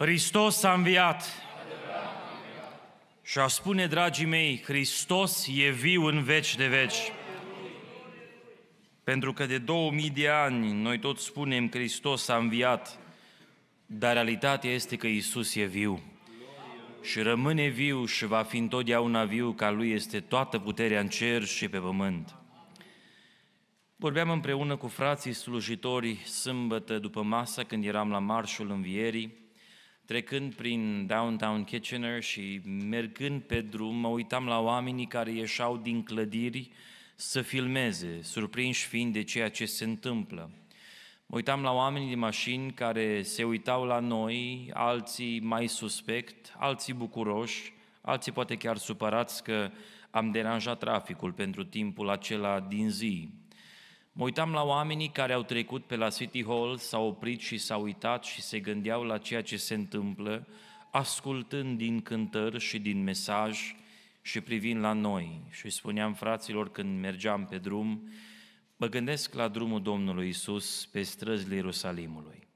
Hristos a înviat. Și a spune, dragii mei, Hristos e viu în veci de veci. Pentru că de 2000 de ani noi tot spunem Hristos a înviat, dar realitatea este că Isus e viu. Și rămâne viu și va fi întotdeauna viu, ca Lui este toată puterea în cer și pe pământ. Vorbeam împreună cu frații slujitori sâmbătă după masă când eram la Marșul Învierii trecând prin downtown Kitchener și mergând pe drum, mă uitam la oamenii care ieșeau din clădiri să filmeze, surprinși fiind de ceea ce se întâmplă. Mă uitam la oamenii din mașini care se uitau la noi, alții mai suspect, alții bucuroși, alții poate chiar supărați că am deranjat traficul pentru timpul acela din zi. Mă uitam la oamenii care au trecut pe la City Hall, s-au oprit și s-au uitat și se gândeau la ceea ce se întâmplă, ascultând din cântări și din mesaj și privind la noi. Și spuneam fraților când mergeam pe drum, mă gândesc la drumul Domnului Isus pe străzile Ierusalimului.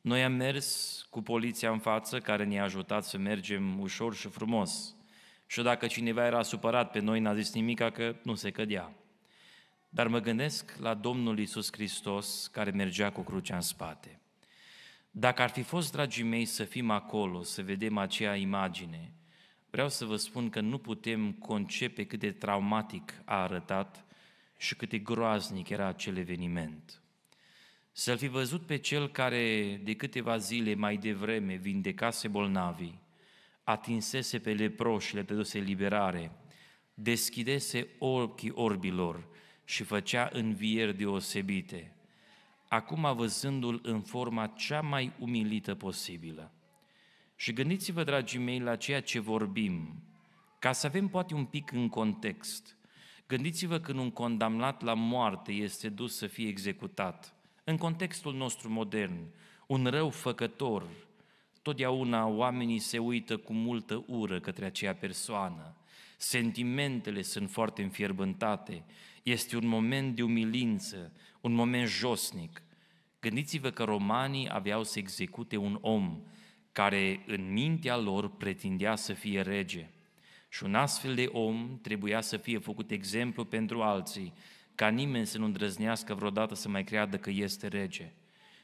Noi am mers cu poliția în față, care ne-a ajutat să mergem ușor și frumos. Și dacă cineva era supărat pe noi, n-a zis nimica că nu se cădea. Dar mă gândesc la Domnul Isus Hristos care mergea cu crucea în spate. Dacă ar fi fost, dragii mei, să fim acolo, să vedem acea imagine, vreau să vă spun că nu putem concepe cât de traumatic a arătat și cât de groaznic era acel eveniment. Să-l fi văzut pe cel care de câteva zile mai devreme vindecase bolnavii, atinsese pe leproși, le dăduse liberare, deschidese ochii orbilor, și făcea învieri deosebite, acum văzându-l în forma cea mai umilită posibilă. Și gândiți-vă, dragii mei, la ceea ce vorbim, ca să avem poate un pic în context. Gândiți-vă când un condamnat la moarte este dus să fie executat. În contextul nostru modern, un rău făcător, totdeauna oamenii se uită cu multă ură către aceea persoană. Sentimentele sunt foarte înfierbântate, este un moment de umilință, un moment josnic. Gândiți-vă că romanii aveau să execute un om care în mintea lor pretindea să fie rege. Și un astfel de om trebuia să fie făcut exemplu pentru alții, ca nimeni să nu îndrăznească vreodată să mai creadă că este rege.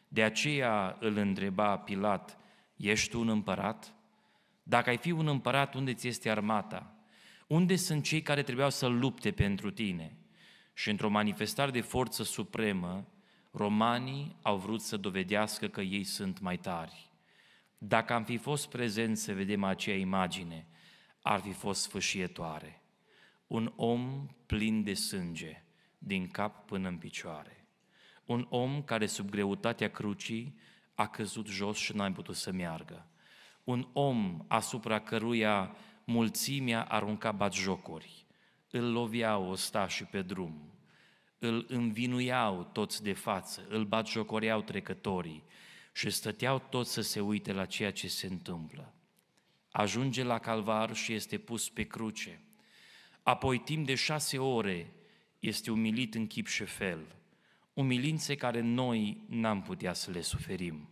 De aceea îl întreba Pilat, ești tu un împărat? Dacă ai fi un împărat, unde ți este armata? Unde sunt cei care trebuiau să lupte pentru tine? Și într-o manifestare de forță supremă, romanii au vrut să dovedească că ei sunt mai tari. Dacă am fi fost prezenți să vedem acea imagine, ar fi fost sfâșietoare. Un om plin de sânge, din cap până în picioare. Un om care sub greutatea crucii a căzut jos și n-a putut să meargă. Un om asupra căruia mulțimea arunca jocuri îl loviau ostașii pe drum, îl învinuiau toți de față, îl batjocoreau trecătorii și stăteau toți să se uite la ceea ce se întâmplă. Ajunge la calvar și este pus pe cruce. Apoi, timp de șase ore, este umilit în chip și fel, umilințe care noi n-am putea să le suferim.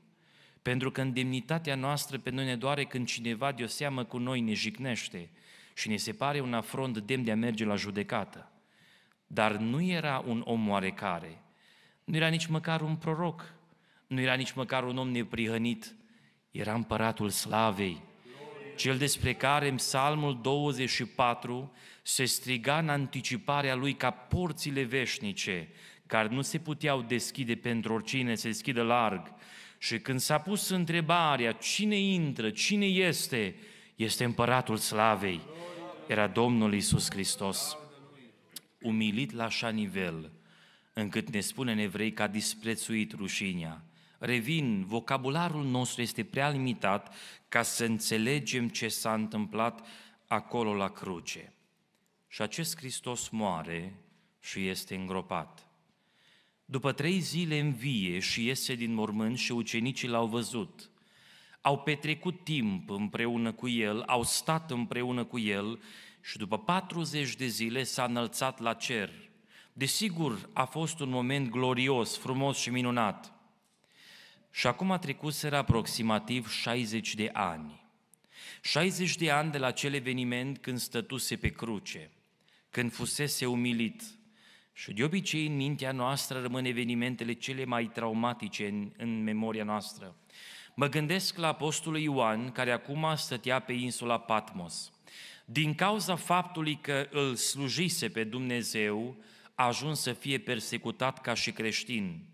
Pentru că în demnitatea noastră pe noi ne doare când cineva de o seamă cu noi ne jicnește și ne se pare un afront demn de a merge la judecată. Dar nu era un om oarecare, nu era nici măcar un proroc, nu era nici măcar un om neprihănit, era împăratul slavei, cel despre care în psalmul 24 se striga în anticiparea lui ca porțile veșnice, care nu se puteau deschide pentru oricine, se deschidă larg. Și când s-a pus întrebarea cine intră, cine este, este împăratul slavei, era Domnul Isus Hristos, umilit la așa nivel, încât ne spune nevrei că a disprețuit rușinea. Revin, vocabularul nostru este prea limitat ca să înțelegem ce s-a întâmplat acolo la cruce. Și acest Hristos moare și este îngropat. După trei zile învie și iese din mormânt și ucenicii l-au văzut – au petrecut timp împreună cu el, au stat împreună cu el și după 40 de zile s-a înălțat la cer. Desigur, a fost un moment glorios, frumos și minunat. Și acum a trecut aproximativ 60 de ani. 60 de ani de la acel eveniment când stătuse pe cruce, când fusese umilit. Și de obicei în mintea noastră rămân evenimentele cele mai traumatice în, în memoria noastră. Mă gândesc la apostolul Ioan, care acum stătea pe insula Patmos. Din cauza faptului că îl slujise pe Dumnezeu, a ajuns să fie persecutat ca și creștin.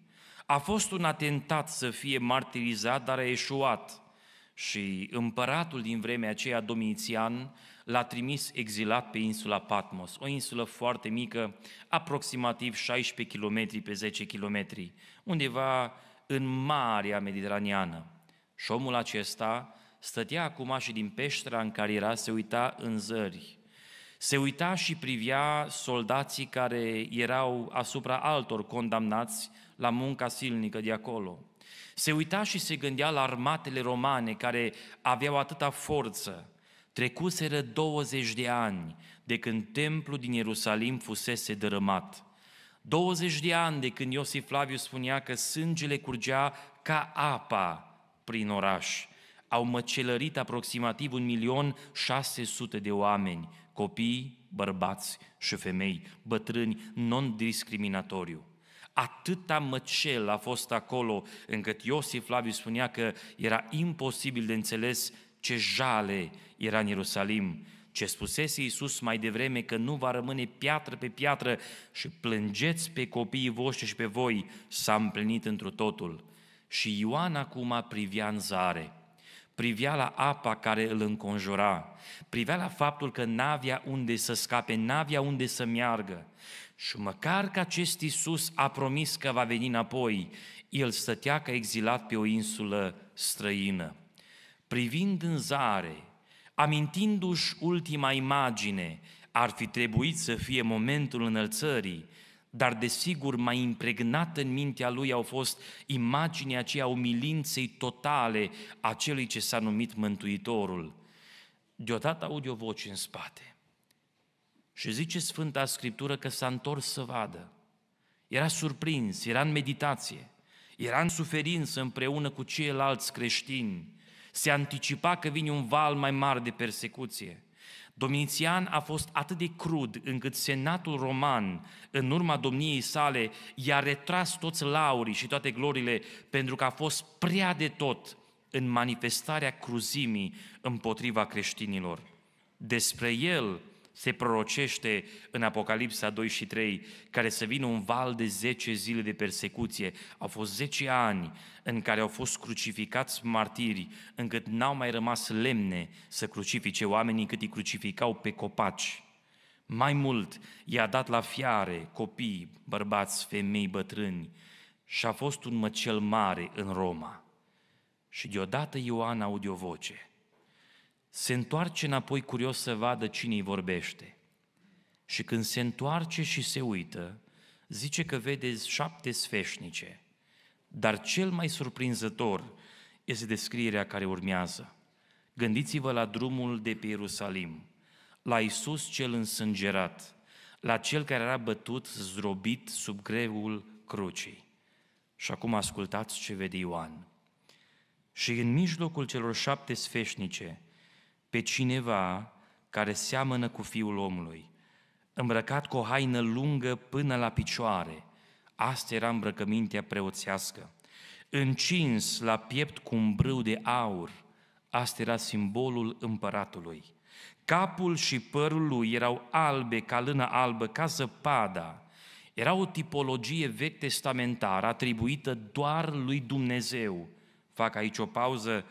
A fost un atentat să fie martirizat, dar a eșuat. Și împăratul din vremea aceea, Domitian, l-a trimis exilat pe insula Patmos, o insulă foarte mică, aproximativ 16 km pe 10 km, undeva în Marea Mediteraneană. Și omul acesta stătea acum și din peștera în care era se uita în zări. Se uita și privia soldații care erau asupra altor condamnați la munca silnică de acolo. Se uita și se gândea la armatele romane care aveau atâta forță. Trecuseră 20 de ani de când templul din Ierusalim fusese dărâmat. 20 de ani de când Iosif Flaviu spunea că sângele curgea ca apa prin oraș. Au măcelărit aproximativ 1.600.000 de oameni, copii, bărbați și femei, bătrâni, non-discriminatoriu. Atâta măcel a fost acolo, încât Iosif Flaviu spunea că era imposibil de înțeles ce jale era în Ierusalim, ce spusese Iisus mai devreme că nu va rămâne piatră pe piatră și plângeți pe copiii voștri și pe voi, s-a împlinit întru totul. Și Ioan acum privea în zare, privea la apa care îl înconjura, privea la faptul că n-avea unde să scape, n-avea unde să meargă. Și măcar că acest Iisus a promis că va veni înapoi, el stătea ca exilat pe o insulă străină. Privind în zare, amintindu-și ultima imagine, ar fi trebuit să fie momentul înălțării, dar desigur mai impregnată în mintea lui au fost imaginea aceea umilinței totale a celui ce s-a numit Mântuitorul. Deodată aude o voce în spate și zice Sfânta Scriptură că s-a întors să vadă. Era surprins, era în meditație, era în suferință împreună cu ceilalți creștini, se anticipa că vine un val mai mare de persecuție – Dominițian a fost atât de crud încât senatul roman, în urma domniei sale, i-a retras toți laurii și toate glorile pentru că a fost prea de tot în manifestarea cruzimii împotriva creștinilor. Despre el, se prorocește în Apocalipsa 2 și 3, care să vină un val de 10 zile de persecuție. Au fost 10 ani în care au fost crucificați martiri, încât n-au mai rămas lemne să crucifice oamenii cât îi crucificau pe copaci. Mai mult, i-a dat la fiare copii, bărbați, femei, bătrâni și a fost un măcel mare în Roma. Și deodată Ioan aude o voce – se întoarce înapoi curios să vadă cine îi vorbește. Și când se întoarce și se uită, zice că vede șapte sfeșnice. Dar cel mai surprinzător este descrierea care urmează. Gândiți-vă la drumul de pe Ierusalim, la Isus cel însângerat, la cel care era bătut, zdrobit sub greul crucii. Și acum ascultați ce vede Ioan. Și în mijlocul celor șapte sfeșnice, pe cineva care seamănă cu Fiul omului, îmbrăcat cu o haină lungă până la picioare. Asta era îmbrăcămintea preoțească. Încins la piept cu un brâu de aur, asta era simbolul împăratului. Capul și părul lui erau albe ca lână albă, ca zăpada. Era o tipologie vechi testamentară atribuită doar lui Dumnezeu. Fac aici o pauză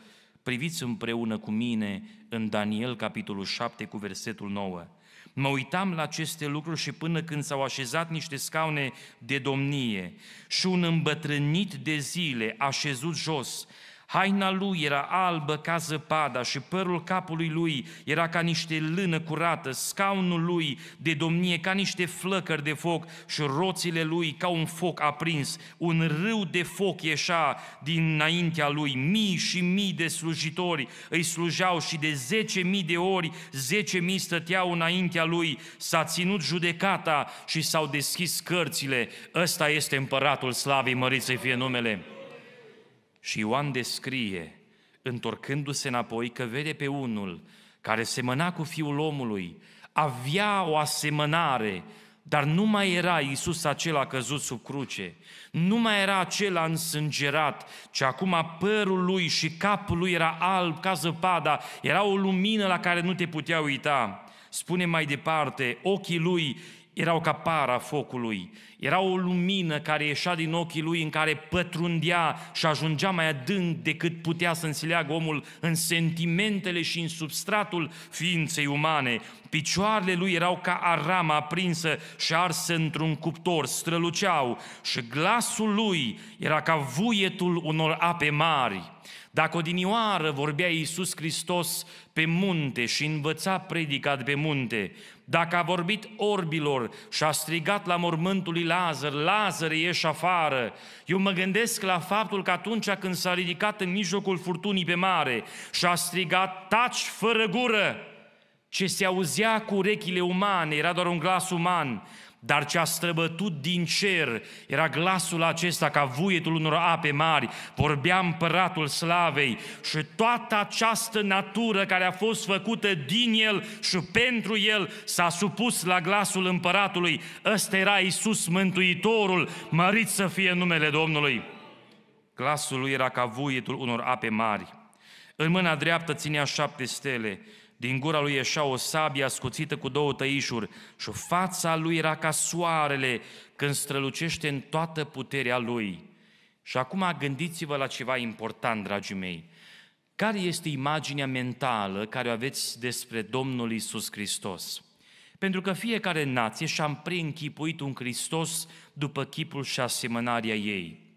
Priviți împreună cu mine în Daniel, capitolul 7, cu versetul 9. Mă uitam la aceste lucruri și până când s-au așezat niște scaune de domnie și un îmbătrânit de zile așezut jos, Haina lui era albă ca zăpada și părul capului lui era ca niște lână curată, scaunul lui de domnie ca niște flăcări de foc și roțile lui ca un foc aprins. Un râu de foc ieșea dinaintea lui. Mii și mii de slujitori îi slujeau și de zece mii de ori zece mii stăteau înaintea lui. S-a ținut judecata și s-au deschis cărțile. Ăsta este împăratul slavii, măriți să fie numele. Și Ioan descrie, întorcându-se înapoi, că vede pe unul care semăna cu fiul omului, avea o asemănare, dar nu mai era Iisus acela căzut sub cruce, nu mai era acela însângerat, ci acum părul lui și capul lui era alb ca zăpada, era o lumină la care nu te putea uita. Spune mai departe, ochii lui erau ca para focului, era o lumină care ieșea din ochii lui în care pătrundea și ajungea mai adânc decât putea să înțeleagă omul în sentimentele și în substratul ființei umane. Picioarele lui erau ca arama aprinsă și arsă într-un cuptor, străluceau și glasul lui era ca vuietul unor ape mari. Dacă odinioară vorbea Iisus Hristos pe munte și învăța predicat pe munte, dacă a vorbit orbilor și a strigat la mormântul lui Lazar, Lazar ieși afară. Eu mă gândesc la faptul că atunci când s-a ridicat în mijlocul furtunii pe mare și a strigat, taci fără gură, ce se auzea cu urechile umane, era doar un glas uman, dar ce a străbătut din cer era glasul acesta ca vuietul unor ape mari, vorbea împăratul slavei și toată această natură care a fost făcută din el și pentru el s-a supus la glasul împăratului. Ăsta era Iisus Mântuitorul, mărit să fie numele Domnului. Glasul lui era ca vuietul unor ape mari. În mâna dreaptă ținea șapte stele din gura lui ieșea o sabie ascuțită cu două tăișuri și fața lui era ca soarele când strălucește în toată puterea lui. Și acum gândiți-vă la ceva important, dragii mei. Care este imaginea mentală care o aveți despre Domnul Isus Hristos? Pentru că fiecare nație și-a preînchipuit un Hristos după chipul și asemănarea ei.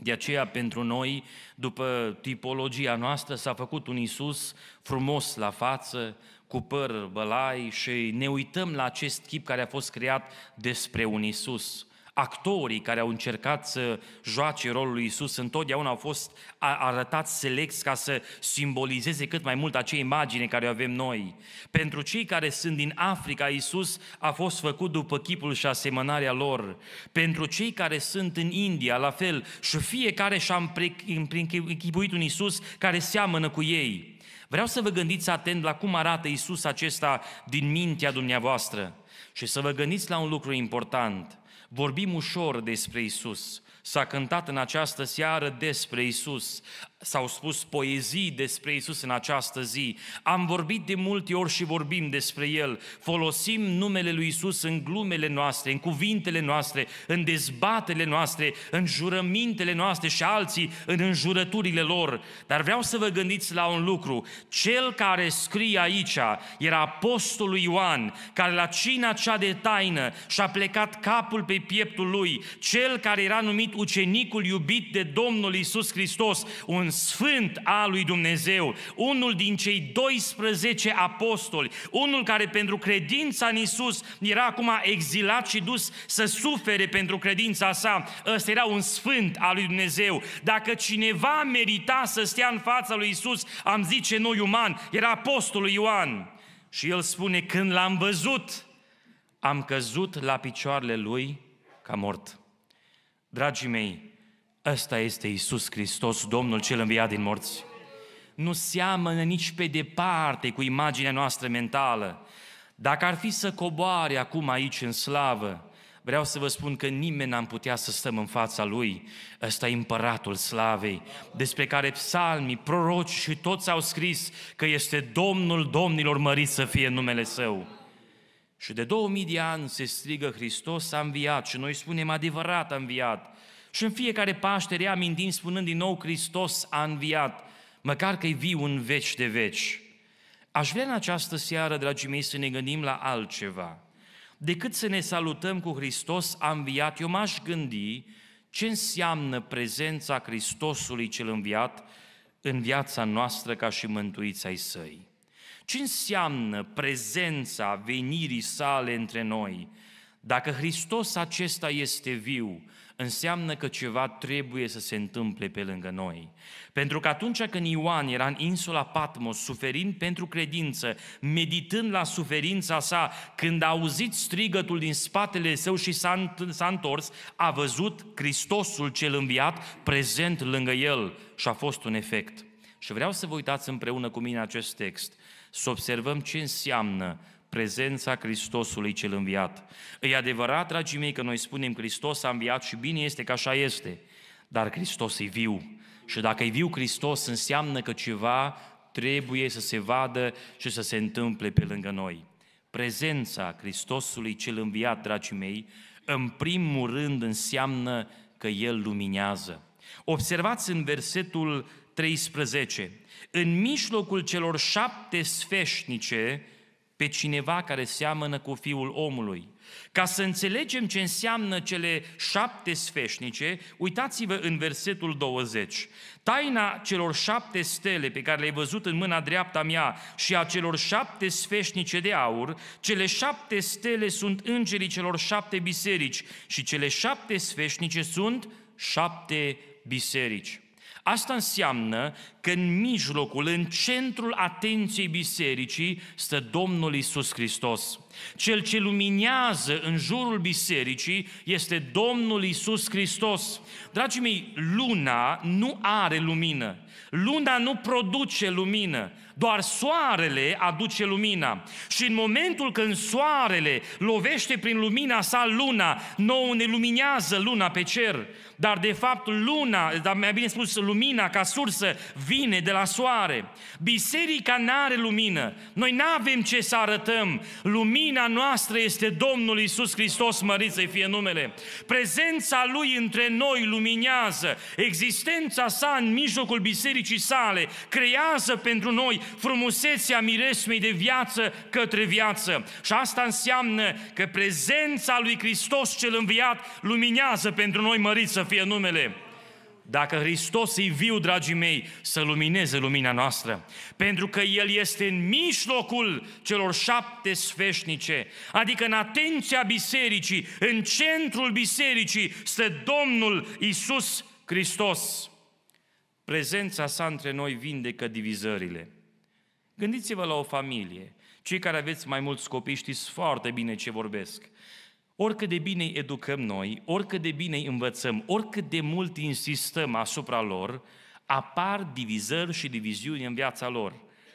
De aceea, pentru noi, după tipologia noastră, s-a făcut un Isus frumos la față, cu păr bălai și ne uităm la acest chip care a fost creat despre un Isus actorii care au încercat să joace rolul lui Isus întotdeauna au fost arătați selecți ca să simbolizeze cât mai mult acea imagine care o avem noi. Pentru cei care sunt din Africa, Isus a fost făcut după chipul și asemănarea lor. Pentru cei care sunt în India, la fel, și fiecare și-a închipuit un Isus care seamănă cu ei. Vreau să vă gândiți atent la cum arată Isus acesta din mintea dumneavoastră și să vă gândiți la un lucru important. Vorbim ușor despre Isus. S-a cântat în această seară despre Isus s-au spus poezii despre Isus în această zi. Am vorbit de multe ori și vorbim despre El. Folosim numele lui Isus în glumele noastre, în cuvintele noastre, în dezbatele noastre, în jurămintele noastre și alții în înjurăturile lor. Dar vreau să vă gândiți la un lucru. Cel care scrie aici era apostolul Ioan, care la cina cea de taină și-a plecat capul pe pieptul lui, cel care era numit ucenicul iubit de Domnul Isus Hristos, un un sfânt al lui Dumnezeu, unul din cei 12 apostoli, unul care pentru credința în Isus era acum exilat și dus să sufere pentru credința sa. Ăsta era un sfânt al lui Dumnezeu. Dacă cineva merita să stea în fața lui Isus, am zice noi uman, era apostolul Ioan. Și el spune, când l-am văzut, am căzut la picioarele lui ca mort. Dragii mei, Ăsta este Isus Hristos, Domnul cel înviat din morți. Nu seamănă nici pe departe cu imaginea noastră mentală. Dacă ar fi să coboare acum aici în slavă, vreau să vă spun că nimeni n-am putea să stăm în fața Lui. Ăsta e împăratul slavei, despre care psalmii, proroci și toți au scris că este Domnul Domnilor mărit să fie numele Său. Și de 2000 de ani se strigă Hristos a înviat și noi spunem adevărat a înviat. Și în fiecare Paște reamintim spunând din nou, Hristos a înviat, măcar că-i viu în veci de veci. Aș vrea în această seară, dragii mei, să ne gândim la altceva. Decât să ne salutăm cu Hristos a înviat, eu m-aș gândi ce înseamnă prezența Hristosului cel înviat în viața noastră ca și mântuiți ai săi. Ce înseamnă prezența venirii sale între noi? Dacă Hristos acesta este viu, înseamnă că ceva trebuie să se întâmple pe lângă noi. Pentru că atunci când Ioan era în insula Patmos, suferind pentru credință, meditând la suferința sa, când a auzit strigătul din spatele său și s-a, s-a întors, a văzut Hristosul cel înviat prezent lângă el și a fost un efect. Și vreau să vă uitați împreună cu mine acest text, să observăm ce înseamnă prezența Hristosului cel înviat. E adevărat, dragii mei, că noi spunem Hristos a înviat și bine este că așa este, dar Hristos e viu. Și dacă e viu Hristos, înseamnă că ceva trebuie să se vadă și să se întâmple pe lângă noi. Prezența Hristosului cel înviat, dragii mei, în primul rând înseamnă că El luminează. Observați în versetul 13, în mijlocul celor șapte sfeșnice pe cineva care seamănă cu Fiul omului. Ca să înțelegem ce înseamnă cele șapte sfeșnice, uitați-vă în versetul 20. Taina celor șapte stele pe care le-ai văzut în mâna dreapta mea și a celor șapte sfeșnice de aur, cele șapte stele sunt îngerii celor șapte biserici și cele șapte sfeșnice sunt șapte biserici. Asta înseamnă că în mijlocul, în centrul atenției bisericii stă Domnul Isus Hristos. Cel ce luminează în jurul bisericii este Domnul Isus Hristos. Dragii mei, luna nu are lumină. Luna nu produce lumină, doar soarele aduce lumina. Și în momentul când soarele lovește prin lumina sa luna, nouă ne luminează luna pe cer. Dar de fapt luna, dar mai bine spus lumina ca sursă, vine de la soare. Biserica nu are lumină. Noi nu avem ce să arătăm. Lumina noastră este Domnul Isus Hristos, mărit să fie numele. Prezența Lui între noi luminează. Existența sa în mijlocul bisericii bisericii sale, creează pentru noi frumusețea miresmei de viață către viață. Și asta înseamnă că prezența lui Hristos cel înviat luminează pentru noi mărit să fie numele. Dacă Hristos e viu, dragii mei, să lumineze lumina noastră. Pentru că El este în mijlocul celor șapte sfeșnice. Adică în atenția bisericii, în centrul bisericii, stă Domnul Isus Hristos. Prezența sa între noi vindecă divizările. Gândiți-vă la o familie. Cei care aveți mai mulți copii știți foarte bine ce vorbesc. Oricât de bine îi educăm noi, oricât de bine îi învățăm, oricât de mult insistăm asupra lor, apar divizări și diviziuni în viața lor.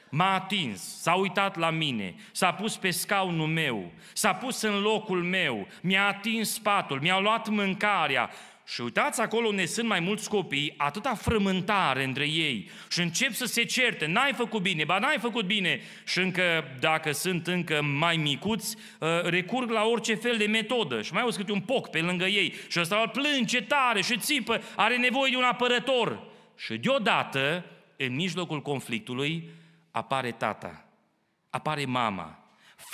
M-a atins, s-a uitat la mine, s-a pus pe scaunul meu, s-a pus în locul meu, mi-a atins spatul, mi-a luat mâncarea, și uitați, acolo unde sunt mai mulți copii, atâta frământare între ei și încep să se certe, n-ai făcut bine, ba n-ai făcut bine. Și încă, dacă sunt încă mai micuți, ă, recurg la orice fel de metodă și mai auzi câte un poc pe lângă ei și ăsta plânge tare și țipă, are nevoie de un apărător. Și deodată, în mijlocul conflictului, apare tata, apare mama,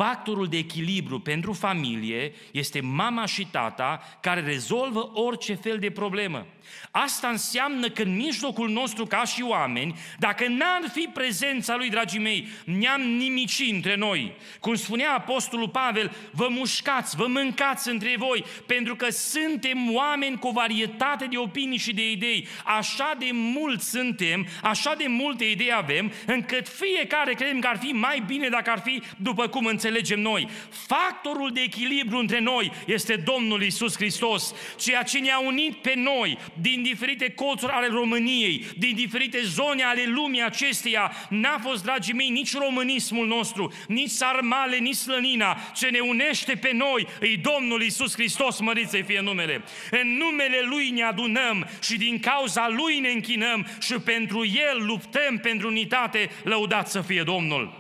Factorul de echilibru pentru familie este mama și tata care rezolvă orice fel de problemă. Asta înseamnă că în mijlocul nostru ca și oameni, dacă n-ar fi prezența lui, dragii mei, ne-am nimici între noi. Cum spunea Apostolul Pavel, vă mușcați, vă mâncați între voi, pentru că suntem oameni cu o varietate de opinii și de idei. Așa de mult suntem, așa de multe idei avem, încât fiecare credem că ar fi mai bine dacă ar fi după cum înțelegem noi. Factorul de echilibru între noi este Domnul Isus Hristos, ceea ce ne-a unit pe noi, din diferite colțuri ale României, din diferite zone ale lumii acesteia. N-a fost, dragii mei, nici românismul nostru, nici sarmale, nici slănina. Ce ne unește pe noi îi Domnul Isus Hristos, mărit să fie numele. În numele Lui ne adunăm și din cauza Lui ne închinăm și pentru El luptăm pentru unitate, lăudat să fie Domnul.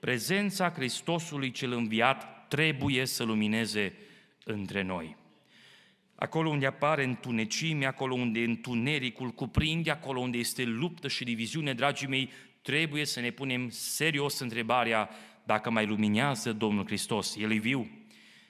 Prezența Hristosului cel înviat trebuie să lumineze între noi. Acolo unde apare întunecime, acolo unde întunericul cuprinde, acolo unde este luptă și diviziune, dragii mei, trebuie să ne punem serios întrebarea dacă mai luminează Domnul Hristos. El e viu,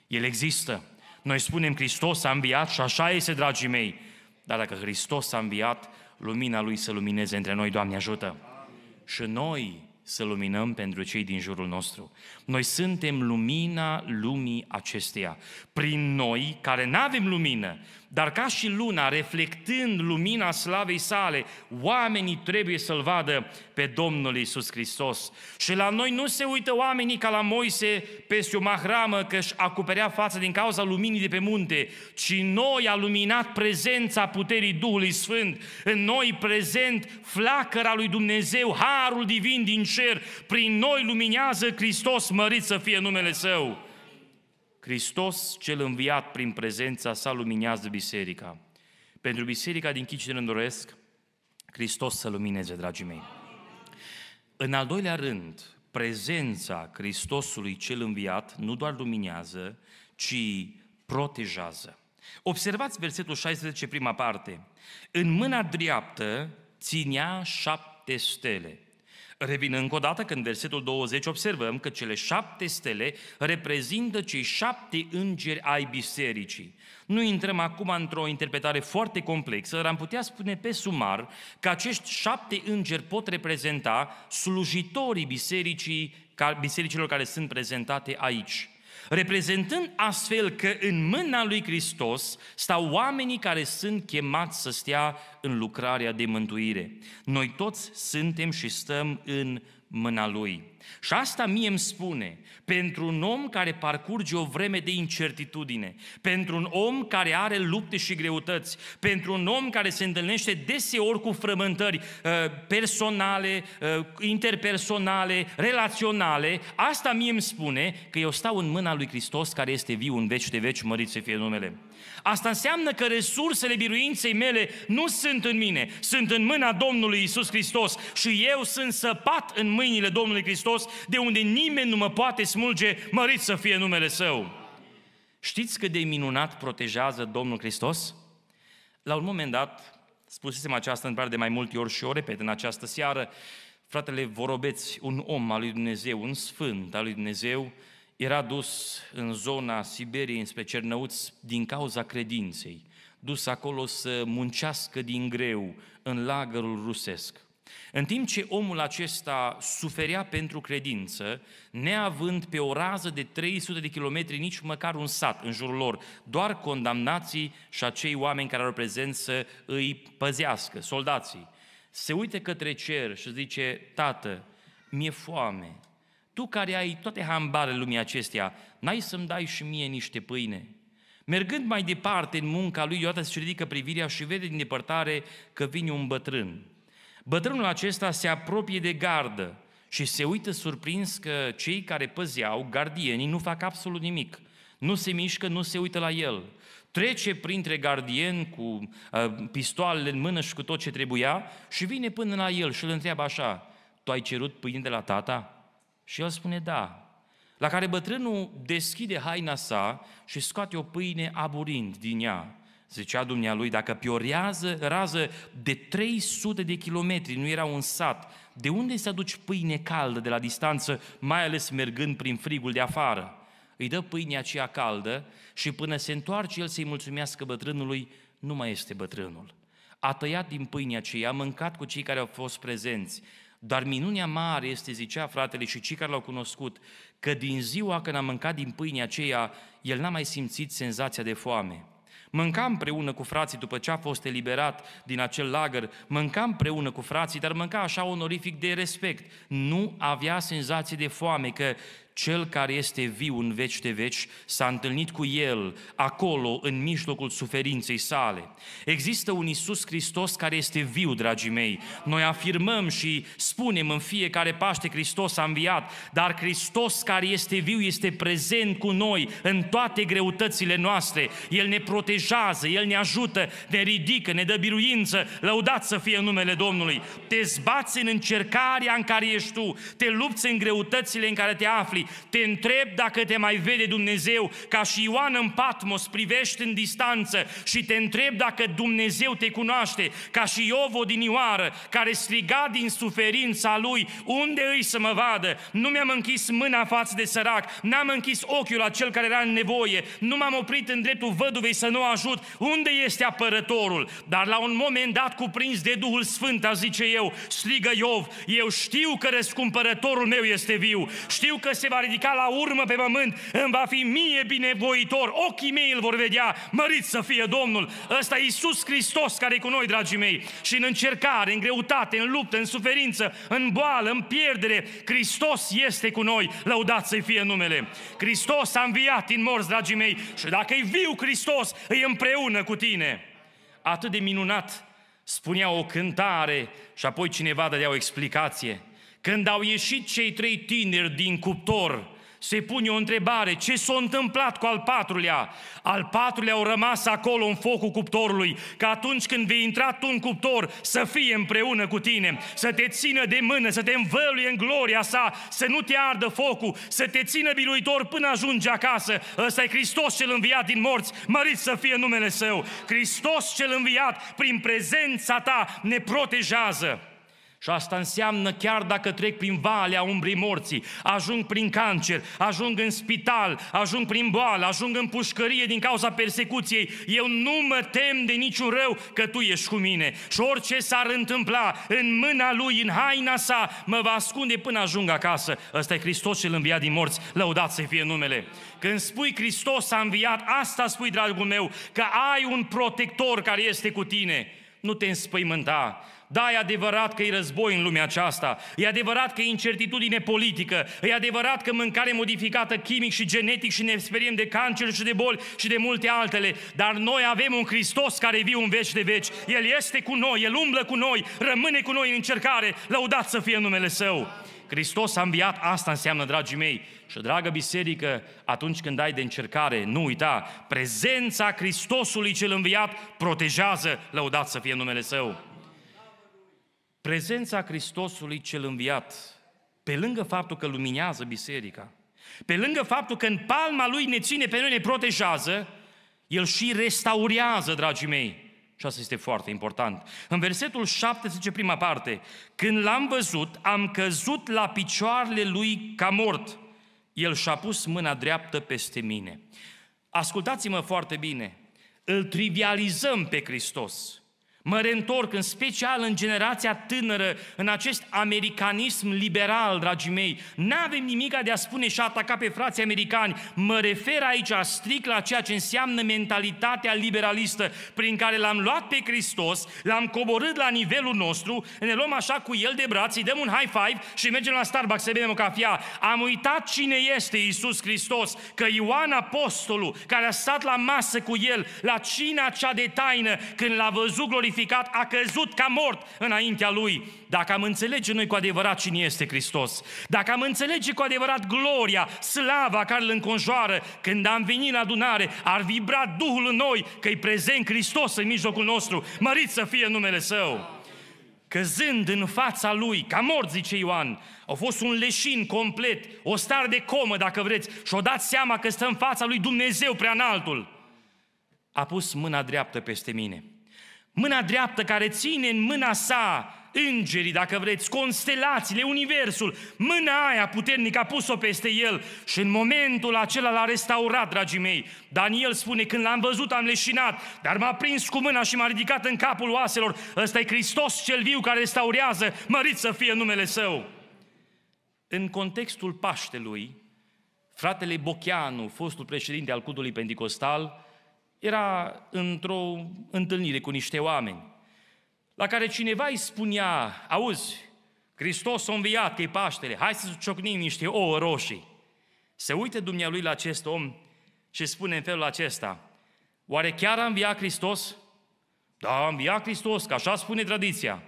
El există. Noi spunem Hristos a înviat și așa este, dragii mei. Dar dacă Hristos a înviat, lumina Lui să lumineze între noi, Doamne ajută. Amin. Și noi să luminăm pentru cei din jurul nostru. Noi suntem lumina lumii acesteia. Prin noi, care nu avem lumină, dar ca și luna, reflectând lumina slavei sale, oamenii trebuie să-L vadă pe Domnul Isus Hristos. Și la noi nu se uită oamenii ca la Moise peste o mahramă că își acoperea fața din cauza luminii de pe munte, ci noi a luminat prezența puterii Duhului Sfânt, în noi prezent flacăra lui Dumnezeu, harul divin din cer, prin noi luminează Hristos mărit să fie numele Său. Hristos cel înviat prin prezența sa luminează biserica. Pentru biserica din doresc Hristos să lumineze, dragii mei. În al doilea rând, prezența Hristosului cel înviat nu doar luminează, ci protejează. Observați versetul 16, prima parte. În mâna dreaptă ținea șapte stele. Revin încă o dată când versetul 20 observăm că cele șapte stele reprezintă cei șapte îngeri ai bisericii. Nu intrăm acum într-o interpretare foarte complexă, dar am putea spune pe sumar că acești șapte îngeri pot reprezenta slujitorii bisericii, bisericilor care sunt prezentate aici reprezentând astfel că în mâna lui Hristos stau oamenii care sunt chemați să stea în lucrarea de mântuire. Noi toți suntem și stăm în mâna lui. Și asta mie îmi spune, pentru un om care parcurge o vreme de incertitudine, pentru un om care are lupte și greutăți, pentru un om care se întâlnește deseori cu frământări uh, personale, uh, interpersonale, relaționale, asta mie îmi spune că eu stau în mâna lui Hristos care este viu în veci de veci, mărit să fie numele. Asta înseamnă că resursele biruinței mele nu sunt în mine, sunt în mâna Domnului Isus Hristos și eu sunt săpat în mâinile Domnului Hristos Hristos, de unde nimeni nu mă poate smulge, mărit să fie numele Său. Știți cât de minunat protejează Domnul Hristos? La un moment dat, spusesem această întrebare de mai multe ori și o repet în această seară, fratele Vorobeți, un om al lui Dumnezeu, un sfânt al lui Dumnezeu, era dus în zona Siberiei, înspre Cernăuți, din cauza credinței, dus acolo să muncească din greu în lagărul rusesc. În timp ce omul acesta suferea pentru credință, neavând pe o rază de 300 de kilometri nici măcar un sat în jurul lor, doar condamnații și acei oameni care au prezenți să îi păzească, soldații, se uită către cer și zice, Tată, mi-e foame, tu care ai toate hambarele lumii acestea, n-ai să-mi dai și mie niște pâine?" Mergând mai departe în munca lui, Iota se ridică privirea și vede din depărtare că vine un bătrân Bătrânul acesta se apropie de gardă și se uită surprins că cei care păzeau, gardienii, nu fac absolut nimic. Nu se mișcă, nu se uită la el. Trece printre gardieni cu uh, pistoalele în mână și cu tot ce trebuia și vine până la el și îl întreabă așa, tu ai cerut pâine de la tata? Și el spune da. La care bătrânul deschide haina sa și scoate o pâine aburind din ea zicea dumnealui, dacă pe o rează, rază de 300 de kilometri nu era un sat, de unde să aduci pâine caldă de la distanță, mai ales mergând prin frigul de afară? Îi dă pâinea aceea caldă și până se întoarce el să-i mulțumească bătrânului, nu mai este bătrânul. A tăiat din pâinea aceea, a mâncat cu cei care au fost prezenți. Dar minunea mare este, zicea fratele și cei care l-au cunoscut, că din ziua când a mâncat din pâinea aceea, el n-a mai simțit senzația de foame. Mânca împreună cu frații după ce a fost eliberat din acel lagăr, mânca împreună cu frații, dar mânca așa onorific de respect. Nu avea senzație de foame, că cel care este viu în veci de veci, s-a întâlnit cu el acolo, în mijlocul suferinței sale. Există un Isus Hristos care este viu, dragii mei. Noi afirmăm și spunem în fiecare Paște Hristos a înviat, dar Hristos care este viu este prezent cu noi în toate greutățile noastre. El ne protejează, El ne ajută, ne ridică, ne dă biruință, lăudat să fie numele Domnului. Te zbați în încercarea în care ești tu, te lupți în greutățile în care te afli, te întreb dacă te mai vede Dumnezeu, ca și Ioan în Patmos privești în distanță și te întreb dacă Dumnezeu te cunoaște, ca și Iov odinioară, care striga din suferința lui, unde îi să mă vadă? Nu mi-am închis mâna față de sărac, n-am închis ochiul la cel care era în nevoie, nu m-am oprit în dreptul văduvei să nu ajut, unde este apărătorul? Dar la un moment dat, cuprins de Duhul Sfânt, a zice eu, strigă Iov, eu știu că răscumpărătorul meu este viu, știu că se va ridica la urmă pe pământ, îmi va fi mie binevoitor, ochii mei îl vor vedea, mărit să fie Domnul. Ăsta e Iisus Hristos care e cu noi, dragii mei. Și în încercare, în greutate, în luptă, în suferință, în boală, în pierdere, Hristos este cu noi, lăudat să fie numele. Hristos a înviat din morți, dragii mei, și dacă e viu Hristos, e împreună cu tine. Atât de minunat spunea o cântare și apoi cineva dădea o explicație. Când au ieșit cei trei tineri din cuptor, se pune o întrebare, ce s-a întâmplat cu al patrulea? Al patrulea au rămas acolo în focul cuptorului, că atunci când vei intra tu în cuptor, să fie împreună cu tine, să te țină de mână, să te învăluie în gloria sa, să nu te ardă focul, să te țină biluitor până ajungi acasă. Ăsta e Hristos cel înviat din morți, mărit să fie numele Său. Hristos cel înviat, prin prezența ta, ne protejează. Și asta înseamnă chiar dacă trec prin valea umbrii morții, ajung prin cancer, ajung în spital, ajung prin boală, ajung în pușcărie din cauza persecuției, eu nu mă tem de niciun rău că Tu ești cu mine. Și orice s-ar întâmpla în mâna Lui, în haina sa, mă va ascunde până ajung acasă. Ăsta e Hristos cel înviat din morți, lăudat să fie numele. Când spui Hristos a înviat, asta spui, dragul meu, că ai un protector care este cu tine. Nu te înspăimânta, da, e adevărat că e război în lumea aceasta, e adevărat că e incertitudine politică, e adevărat că mâncare modificată chimic și genetic și ne speriem de cancer și de boli și de multe altele, dar noi avem un Hristos care viu în veci de veci. El este cu noi, El umblă cu noi, rămâne cu noi în încercare, lăudat să fie numele Său. Hristos a înviat, asta înseamnă, dragii mei. Și, dragă biserică, atunci când ai de încercare, nu uita, prezența Hristosului cel înviat protejează, lăudat să fie numele Său. Prezența Hristosului cel înviat, pe lângă faptul că luminează biserica, pe lângă faptul că în palma lui ne ține pe noi, ne protejează, el și restaurează, dragii mei. Și asta este foarte important. În versetul 7 zice prima parte, când l-am văzut, am căzut la picioarele lui ca mort. El și-a pus mâna dreaptă peste mine. Ascultați-mă foarte bine, îl trivializăm pe Hristos. Mă reîntorc în special în generația tânără, în acest americanism liberal, dragii mei. N-avem nimica de a spune și a ataca pe frații americani. Mă refer aici strict la ceea ce înseamnă mentalitatea liberalistă, prin care l-am luat pe Hristos, l-am coborât la nivelul nostru, ne luăm așa cu el de braț, îi dăm un high five și mergem la Starbucks să bem o cafea. Am uitat cine este Isus Hristos, că Ioan Apostolul, care a stat la masă cu el, la cina cea de taină, când l-a văzut glorificat, glorificat, a căzut ca mort înaintea lui. Dacă am înțelege noi cu adevărat cine este Hristos, dacă am înțelege cu adevărat gloria, slava care îl înconjoară, când am venit în adunare, ar vibra Duhul în noi că-i prezent Hristos în mijlocul nostru, mărit să fie numele Său căzând în fața lui, ca mort, zice Ioan, au fost un leșin complet, o stare de comă, dacă vreți, și-o dat seama că stă în fața lui Dumnezeu prea înaltul. A pus mâna dreaptă peste mine mâna dreaptă care ține în mâna sa îngerii, dacă vreți, constelațiile, universul, mâna aia puternică a pus-o peste el și în momentul acela l-a restaurat, dragii mei. Daniel spune, când l-am văzut am leșinat, dar m-a prins cu mâna și m-a ridicat în capul oaselor. Ăsta e Hristos cel viu care restaurează, mărit să fie numele Său. În contextul Paștelui, fratele Bocheanu, fostul președinte al Cudului Pentecostal, era într-o întâlnire cu niște oameni, la care cineva îi spunea, auzi, Hristos a înviat, că Paștele, hai să ciocnim niște ouă roșii. Se uită dumnealui la acest om și spune în felul acesta, oare chiar a înviat Hristos? Da, a înviat Hristos, că așa spune tradiția.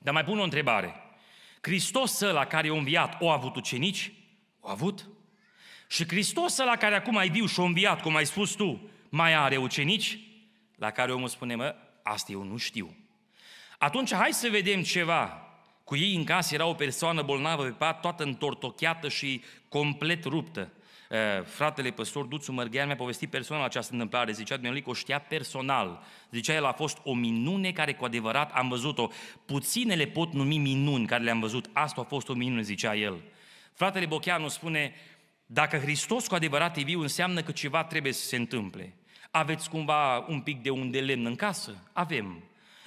Dar mai pun o întrebare. Hristos ăla care a înviat, o a avut ucenici? O a avut? Și Hristos ăla care acum ai viu și a înviat, cum ai spus tu, mai are ucenici? La care omul spune, mă, asta eu nu știu. Atunci hai să vedem ceva. Cu ei în casă era o persoană bolnavă pe pat, toată întortocheată și complet ruptă. Uh, fratele păstor Duțu Mărghean mi-a povestit personal această întâmplare, zicea Dumnezeu o știa personal, zicea el a fost o minune care cu adevărat am văzut-o, puține le pot numi minuni care le-am văzut, asta a fost o minune, zicea el. Fratele Bocheanu spune, dacă Hristos cu adevărat e viu, înseamnă că ceva trebuie să se întâmple. Aveți cumva un pic de un de lemn în casă? Avem.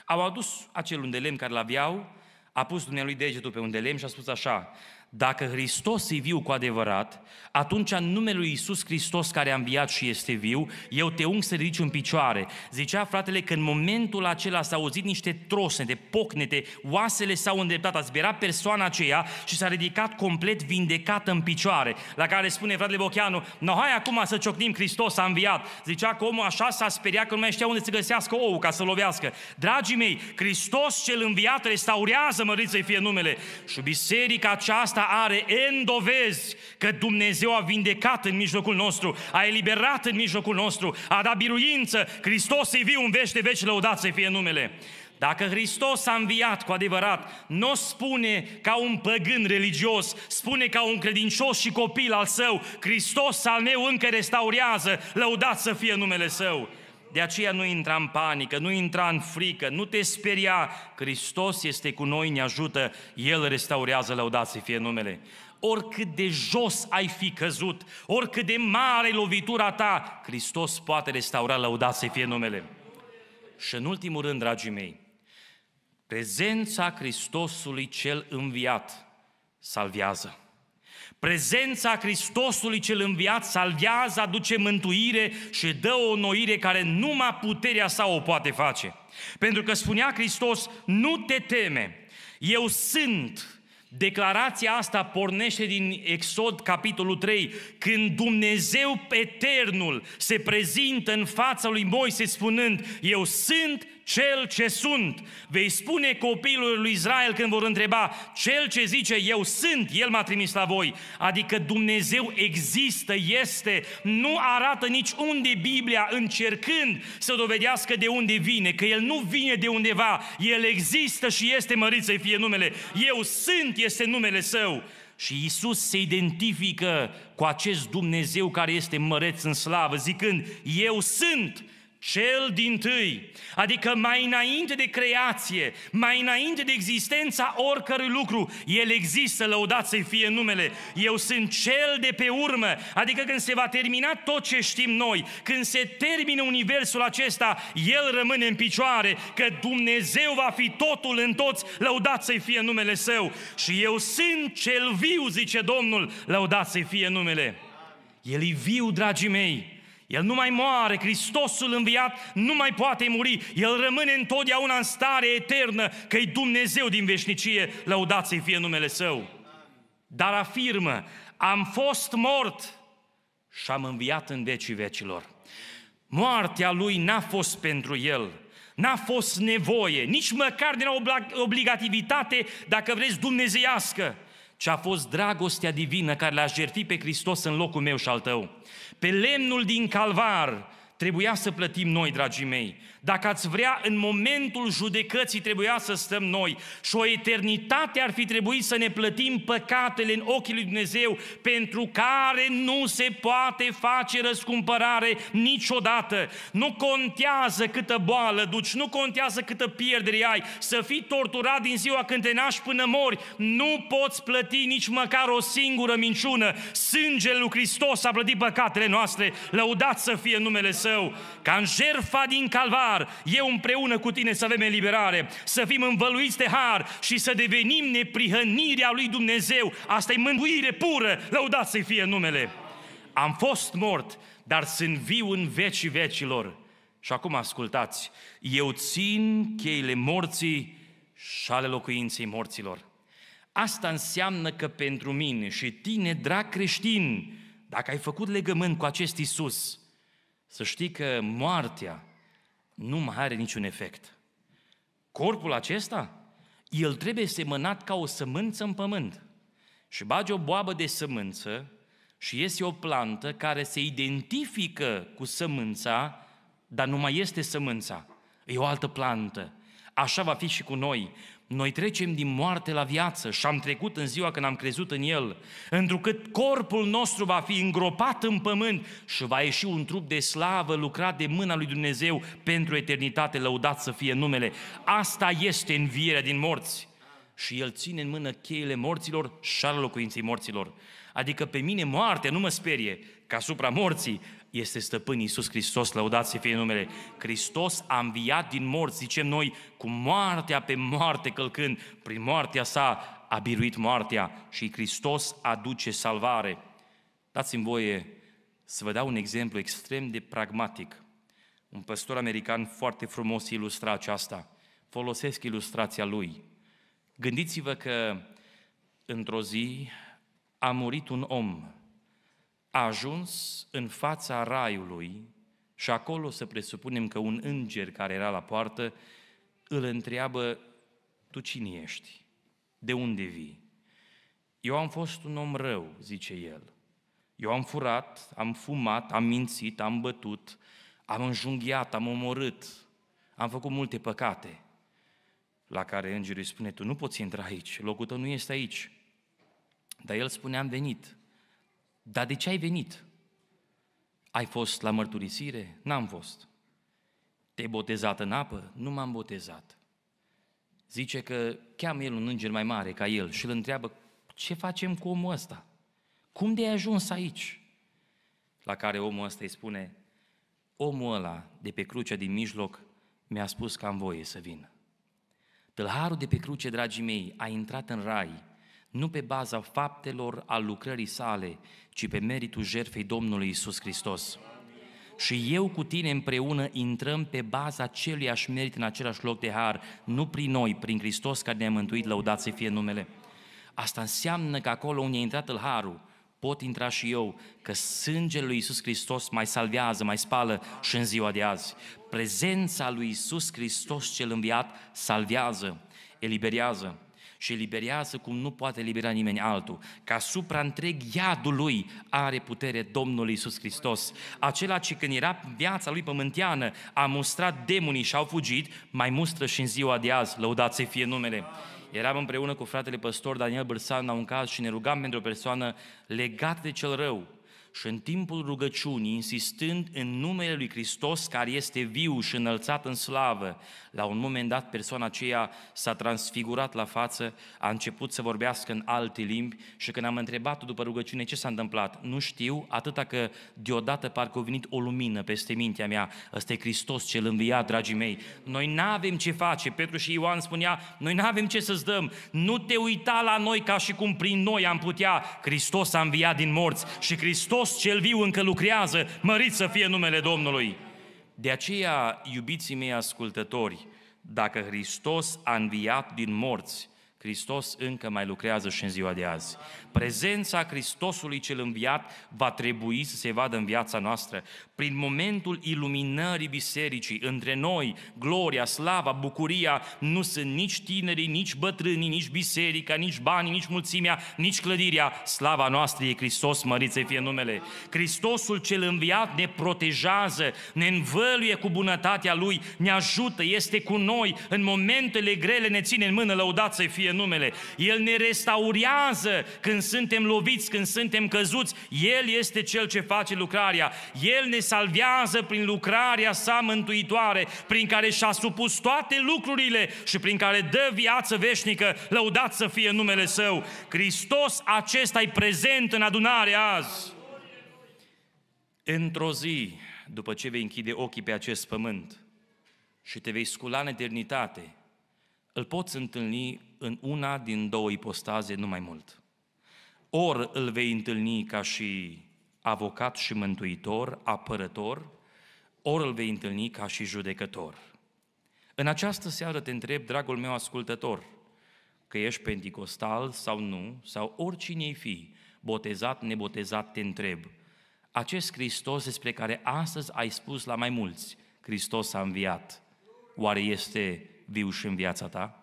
Au adus acel un de lemn care l-aveau, a pus dumnealui degetul pe un de lemn și a spus așa, dacă Hristos e viu cu adevărat, atunci în numele lui Iisus Hristos care a înviat și este viu, eu te ung să ridici în picioare. Zicea fratele că în momentul acela s-au auzit niște trosnete, pocnete, oasele s-au îndreptat, a zbierat persoana aceea și s-a ridicat complet vindecată în picioare. La care spune fratele Bocheanu, no, hai acum să ciocnim Hristos a înviat. Zicea că omul așa s-a speriat că nu mai știa unde să găsească ou ca să lovească. Dragii mei, Hristos cel înviat restaurează, măriți să fie numele. Și biserica aceasta aceasta are în dovezi că Dumnezeu a vindecat în mijlocul nostru, a eliberat în mijlocul nostru, a dat biruință, Hristos e viu în veci de veci, lăudat să fie numele. Dacă Hristos a înviat cu adevărat, nu spune ca un păgân religios, spune ca un credincios și copil al său, Hristos al meu încă restaurează, lăudat să fie numele său de aceea nu intra în panică, nu intra în frică, nu te speria. Hristos este cu noi, ne ajută, El restaurează, să fie numele. Oricât de jos ai fi căzut, oricât de mare lovitura ta, Hristos poate restaura, să fie numele. Și în ultimul rând, dragii mei, prezența Hristosului cel înviat salvează. Prezența Hristosului cel înviat salvează, aduce mântuire și dă o noire care numai puterea sa o poate face. Pentru că spunea Hristos, nu te teme, eu sunt. Declarația asta pornește din Exod, capitolul 3, când Dumnezeu eternul se prezintă în fața lui Moise spunând, eu sunt cel ce sunt. Vei spune copiilor lui Israel când vor întreba, cel ce zice eu sunt, el m-a trimis la voi. Adică Dumnezeu există, este, nu arată nici unde Biblia încercând să dovedească de unde vine, că el nu vine de undeva, el există și este mărit să fie numele. Eu sunt este numele său. Și Isus se identifică cu acest Dumnezeu care este măreț în slavă, zicând, eu sunt cel din tâi, adică mai înainte de creație, mai înainte de existența oricărui lucru, El există, lăudat să-i fie numele. Eu sunt cel de pe urmă, adică când se va termina tot ce știm noi, când se termină universul acesta, El rămâne în picioare, că Dumnezeu va fi totul în toți, lăudat să-i fie numele Său. Și eu sunt cel viu, zice Domnul, lăudat să-i fie numele. El e viu, dragii mei. El nu mai moare, Hristosul înviat nu mai poate muri. El rămâne întotdeauna în stare eternă, că e Dumnezeu din veșnicie, lăudat să fie numele Său. Dar afirmă, am fost mort și am înviat în vecii vecilor. Moartea lui n-a fost pentru el, n-a fost nevoie, nici măcar din obligativitate, dacă vreți, dumnezeiască ci a fost dragostea divină care l-a jertfit pe Hristos în locul meu și al tău. Pe lemnul din calvar, trebuia să plătim noi, dragii mei. Dacă ați vrea, în momentul judecății trebuia să stăm noi și o eternitate ar fi trebuit să ne plătim păcatele în ochii lui Dumnezeu pentru care nu se poate face răscumpărare niciodată. Nu contează câtă boală duci, nu contează câtă pierdere ai, să fii torturat din ziua când te naști până mori, nu poți plăti nici măcar o singură minciună. Sângele lui Hristos a plătit păcatele noastre, lăudați să fie numele Său. Său, ca în jerfa din calvar, eu împreună cu tine să avem eliberare, să fim învăluiți de har și să devenim neprihănirea lui Dumnezeu. Asta e mântuire pură, lăudat să fie numele. Am fost mort, dar sunt viu în vecii vecilor. Și acum ascultați, eu țin cheile morții și ale locuinței morților. Asta înseamnă că pentru mine și tine, drag creștin, dacă ai făcut legământ cu acest Isus, să știi că moartea nu mai are niciun efect. Corpul acesta, el trebuie semănat ca o sămânță în pământ. Și bagi o boabă de sămânță și iese o plantă care se identifică cu sămânța, dar nu mai este sămânța. E o altă plantă. Așa va fi și cu noi. Noi trecem din moarte la viață și am trecut în ziua când am crezut în El, întrucât corpul nostru va fi îngropat în pământ și va ieși un trup de slavă lucrat de mâna lui Dumnezeu pentru eternitate, lăudat să fie numele. Asta este învierea din morți. Și El ține în mână cheile morților și al locuinței morților. Adică pe mine moartea nu mă sperie, că asupra morții este stăpân Iisus Hristos, lăudați să fie numele. Hristos a înviat din morți, zicem noi, cu moartea pe moarte călcând, prin moartea sa a biruit moartea și Hristos aduce salvare. Dați-mi voie să vă dau un exemplu extrem de pragmatic. Un păstor american foarte frumos ilustra aceasta. Folosesc ilustrația lui. Gândiți-vă că într-o zi a murit un om a ajuns în fața raiului și acolo să presupunem că un înger care era la poartă îl întreabă, tu cine ești? De unde vii? Eu am fost un om rău, zice el. Eu am furat, am fumat, am mințit, am bătut, am înjunghiat, am omorât, am făcut multe păcate. La care îngerul îi spune, tu nu poți intra aici, locul tău nu este aici. Dar el spune, am venit dar de ce ai venit? Ai fost la mărturisire? N-am fost. Te-ai botezat în apă? Nu m-am botezat. Zice că cheamă el un înger mai mare ca el și îl întreabă ce facem cu omul ăsta? Cum de ai ajuns aici? La care omul ăsta îi spune, omul ăla de pe crucea din mijloc mi-a spus că am voie să vin. Tălharul de pe cruce, dragii mei, a intrat în rai nu pe baza faptelor al lucrării sale, ci pe meritul jertfei Domnului Isus Hristos. Și eu cu tine împreună intrăm pe baza aceluiași merit în același loc de har, nu prin noi, prin Hristos care ne-a mântuit, lăudat să fie numele. Asta înseamnă că acolo unde a intrat în harul, pot intra și eu, că sângele lui Isus Hristos mai salvează, mai spală și în ziua de azi. Prezența lui Isus Hristos cel înviat salvează, eliberează și liberează cum nu poate libera nimeni altul. Că supra întreg iadului are putere Domnul Iisus Hristos. Acela ce când era viața lui pământeană a mustrat demonii și au fugit, mai mustră și în ziua de azi, lăudați să fie numele. Eram împreună cu fratele păstor Daniel Bărsan la un caz și ne rugam pentru o persoană legată de cel rău, și în timpul rugăciunii, insistând în numele lui Hristos care este viu și înălțat în slavă, la un moment dat persoana aceea s-a transfigurat la față, a început să vorbească în alte limbi și când am întrebat după rugăciune ce s-a întâmplat, nu știu, atâta că deodată parcă a venit o lumină peste mintea mea, ăsta e Hristos cel înviat, dragii mei. Noi nu avem ce face, Petru și Ioan spunea, noi nu avem ce să-ți dăm, nu te uita la noi ca și cum prin noi am putea, Hristos a înviat din morți și Hristos Hristos cel viu încă lucrează, mărit să fie numele Domnului. De aceea, iubiții mei ascultători, dacă Hristos a înviat din morți, Hristos încă mai lucrează și în ziua de azi prezența Hristosului cel înviat va trebui să se vadă în viața noastră. Prin momentul iluminării bisericii, între noi, gloria, slava, bucuria, nu sunt nici tinerii, nici bătrânii, nici biserica, nici banii, nici mulțimea, nici clădirea. Slava noastră e Hristos, mărit să fie numele. Hristosul cel înviat ne protejează, ne învăluie cu bunătatea Lui, ne ajută, este cu noi, în momentele grele ne ține în mână, lăudat să fie numele. El ne restaurează când când suntem loviți, când suntem căzuți, El este Cel ce face lucrarea. El ne salvează prin lucrarea sa mântuitoare, prin care și-a supus toate lucrurile și prin care dă viață veșnică, lăudat să fie numele Său. Hristos acesta e prezent în adunare azi. Într-o zi, după ce vei închide ochii pe acest pământ și te vei scula în eternitate, îl poți întâlni în una din două ipostaze, nu mai mult ori îl vei întâlni ca și avocat și mântuitor, apărător, ori îl vei întâlni ca și judecător. În această seară te întreb, dragul meu ascultător, că ești pentecostal sau nu, sau oricine ai fi, botezat, nebotezat, te întreb, acest Hristos despre care astăzi ai spus la mai mulți, Hristos a înviat, oare este viu și în viața ta?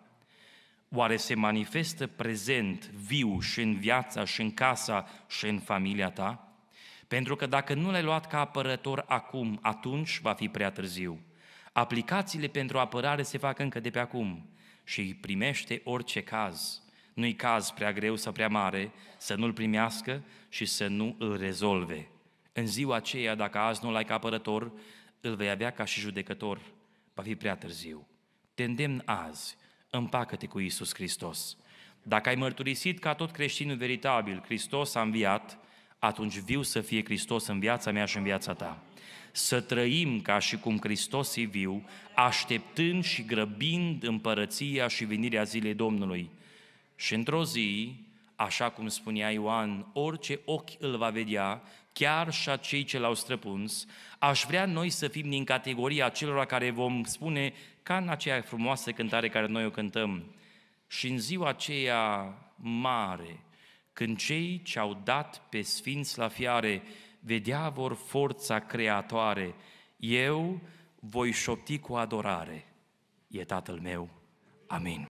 oare se manifestă prezent, viu și în viața și în casa și în familia ta? Pentru că dacă nu le-ai luat ca apărător acum, atunci va fi prea târziu. Aplicațiile pentru apărare se fac încă de pe acum și îi primește orice caz. Nu-i caz prea greu sau prea mare să nu-l primească și să nu îl rezolve. În ziua aceea, dacă azi nu l-ai ca apărător, îl vei avea ca și judecător. Va fi prea târziu. Te îndemn azi împacă-te cu Isus Hristos. Dacă ai mărturisit ca tot creștinul veritabil, Hristos a înviat, atunci viu să fie Hristos în viața mea și în viața ta. Să trăim ca și cum Hristos e viu, așteptând și grăbind împărăția și venirea zilei Domnului. Și într-o zi, așa cum spunea Ioan, orice ochi îl va vedea chiar și a cei ce l-au străpuns, aș vrea noi să fim din categoria celor care vom spune ca în aceea frumoasă cântare care noi o cântăm. Și în ziua aceea mare, când cei ce au dat pe sfinți la fiare, vedea vor forța creatoare, eu voi șopti cu adorare. E Tatăl meu. Amin.